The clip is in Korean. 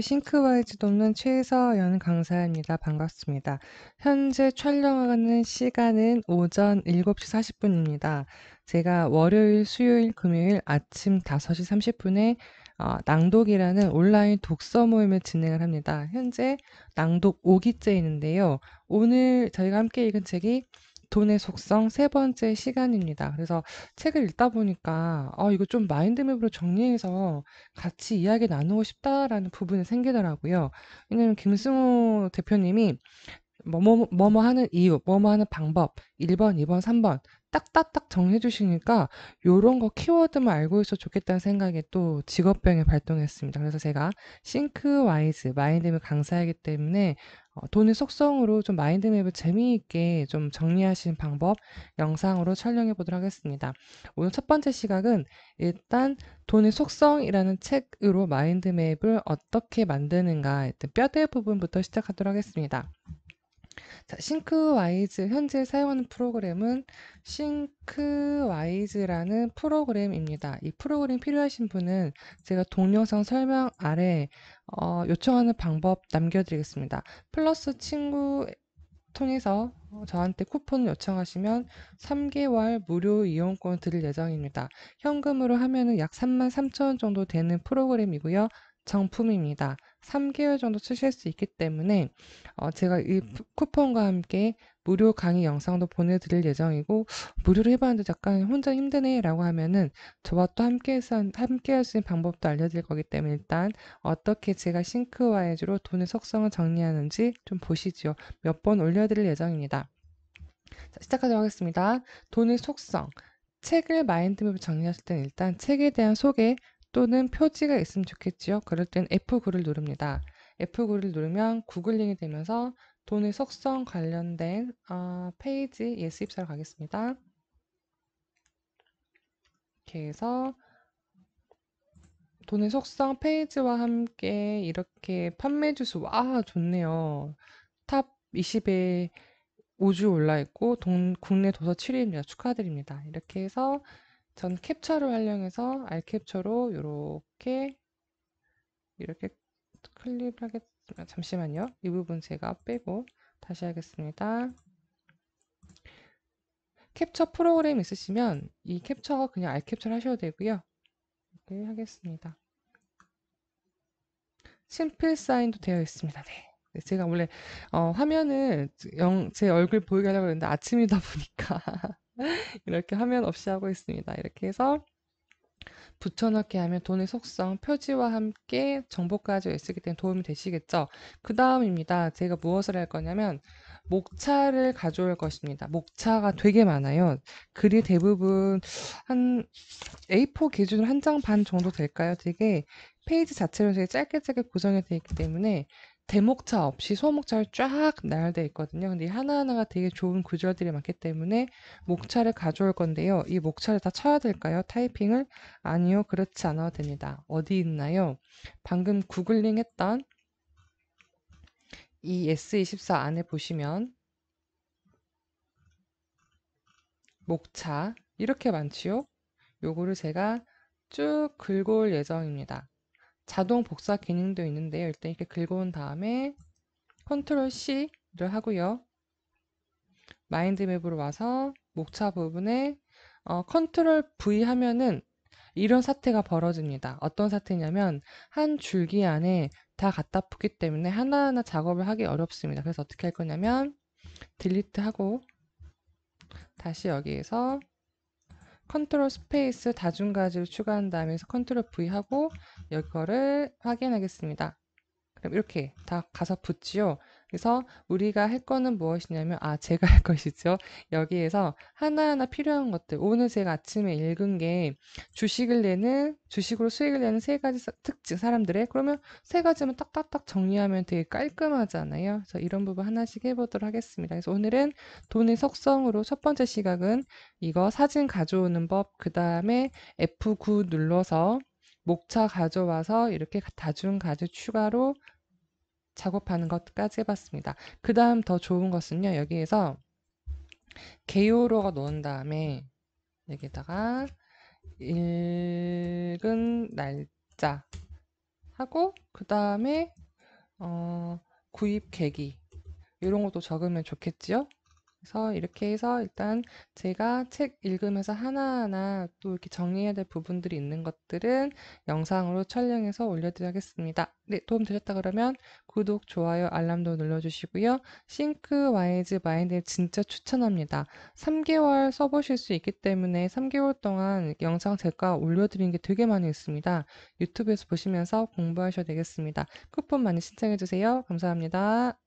싱크와이즈 돕는 최서연 강사입니다. 반갑습니다. 현재 촬영하는 시간은 오전 7시 40분입니다. 제가 월요일, 수요일, 금요일 아침 5시 30분에 어, 낭독이라는 온라인 독서 모임을 진행을 합니다. 현재 낭독 5기째인데요. 오늘 저희가 함께 읽은 책이 돈의 속성 세 번째 시간입니다. 그래서 책을 읽다 보니까 '아 이거 좀 마인드맵으로 정리해서 같이 이야기 나누고 싶다.'라는 부분이 생기더라고요. 왜냐면 김승호 대표님이 뭐뭐 뭐뭐 하는 이유, 뭐뭐 하는 방법 1 번, 2 번, 3번 딱딱딱 정해 주시니까 요런 거 키워드만 알고 있어 좋겠다는 생각에 또 직업병이 발동했습니다. 그래서 제가 싱크와이즈 마인드맵 강사이기 때문에 어 돈의 속성으로 좀 마인드맵을 재미있게 좀 정리하시는 방법 영상으로 촬영해 보도록 하겠습니다. 오늘 첫 번째 시각은 일단 돈의 속성이라는 책으로 마인드맵을 어떻게 만드는가 뼈대 부분부터 시작하도록 하겠습니다. 자, 싱크와이즈 현재 사용하는 프로그램은 싱크와이즈라는 프로그램입니다. 이 프로그램 필요하신 분은 제가 동영상 설명 아래 어, 요청하는 방법 남겨드리겠습니다. 플러스 친구 통해서 저한테 쿠폰 요청하시면 3개월 무료 이용권 드릴 예정입니다. 현금으로 하면약3 3 0 0 0원 정도 되는 프로그램이고요. 정품입니다. 3개월 정도 쓰실 수 있기 때문에 어, 제가 이 음. 쿠폰과 함께 무료 강의 영상도 보내드릴 예정이고 무료로 해봤는데 약간 혼자 힘드네 라고 하면은 저와 또 함께 함께 할 수 있는 방법도 알려드릴 거기 때문에 일단 어떻게 제가 싱크와이즈로 돈의 속성을 정리하는지 좀 보시죠. 몇 번 올려드릴 예정입니다. 자, 시작하도록 하겠습니다. 돈의 속성 책을 마인드맵 을 정리하실 때는 일단 책에 대한 소개, 또는 표지가 있으면 좋겠지요. 그럴 땐 F9를 누릅니다. F9를 누르면 구글링이 되면서 돈의 속성 관련된 어, 페이지 예스입사로 가겠습니다. 이렇게 해서 돈의 속성 페이지와 함께 이렇게 판매 주수 와 좋네요. 탑 20에 5주 올라있고 국내 도서 7위입니다. 축하드립니다. 이렇게 해서 전 캡처를 활용해서 알 캡처로 이렇게 이렇게 클립 하겠 아, 잠시만요 이 부분 제가 빼고 다시 하겠습니다 캡처 프로그램 있으시면 이 캡처가 그냥 알 캡처를 하셔도 되고요 이렇게 하겠습니다 심플 사인도 되어 있습니다 네. 네. 제가 원래 어, 화면을 영, 제 얼굴 보이게 하려고 했는데 아침이다 보니까 이렇게 화면 없이 하고 있습니다. 이렇게 해서 붙여넣기 하면 돈의 속성, 표지와 함께 정보까지 쓰기 때문에 도움이 되시겠죠. 그 다음입니다. 제가 무엇을 할 거냐면 목차를 가져올 것입니다. 목차가 되게 많아요. 글이 대부분 한 A4 기준으로 한 장 반 정도 될까요? 되게 페이지 자체로 되게 짧게 짧게 구성이 되어 있기 때문에 대목차 없이 소목차를 쫙 나열되어 있거든요. 근데 하나하나가 되게 좋은 구절들이 많기 때문에 목차를 가져올 건데요. 이 목차를 다 쳐야 될까요? 타이핑을? 아니요. 그렇지 않아도 됩니다. 어디 있나요? 방금 구글링 했던 이 S24 안에 보시면 목차 이렇게 많지요? 요거를 제가 쭉 긁어올 예정입니다. 자동 복사 기능도 있는데요. 일단 이렇게 긁어온 다음에 컨트롤 C를 하고요. 마인드맵으로 와서 목차 부분에 어, 컨트롤 V 하면은 이런 사태가 벌어집니다. 어떤 사태냐면 한 줄기 안에 다 갖다 붙기 때문에 하나하나 작업을 하기 어렵습니다. 그래서 어떻게 할 거냐면 딜리트하고 다시 여기에서 컨트롤 스페이스 다중가지를 추가한 다음에서 컨트롤 V 하고 이거를 확인하겠습니다. 그럼 이렇게 다 가서 붙지요. 그래서 우리가 할 거는 무엇이냐면 아 제가 할 것이죠. 여기에서 하나하나 필요한 것들 오늘 제가 아침에 읽은 게 주식을 내는 주식으로 수익을 내는 세 가지 특징 사람들의 그러면 세 가지만 딱딱딱 정리하면 되게 깔끔하잖아요. 그래서 이런 부분 하나씩 해보도록 하겠습니다. 그래서 오늘은 돈의 속성으로 첫 번째 시각은 이거 사진 가져오는 법그 다음에 F9 눌러서 목차 가져와서 이렇게 다중 가지 추가로 작업하는 것까지 해봤습니다. 그 다음 더 좋은 것은요. 여기에서 개요로가 넣은 다음에 여기다가 읽은 날짜 하고 그 다음에 어, 구입 계기 이런 것도 적으면 좋겠지요? 그래서 이렇게 해서 일단 제가 책 읽으면서 하나하나 또 이렇게 정리해야 될 부분들이 있는 것들은 영상으로 촬영해서 올려드리겠습니다. 네, 도움 되셨다 그러면 구독, 좋아요, 알람도 눌러주시고요. 싱크 와이즈 마인드 진짜 추천합니다. 3개월 써보실 수 있기 때문에 3개월 동안 영상 제가 올려드린 게 되게 많이 있습니다. 유튜브에서 보시면서 공부하셔야 되겠습니다. 쿠폰 많이 신청해주세요. 감사합니다.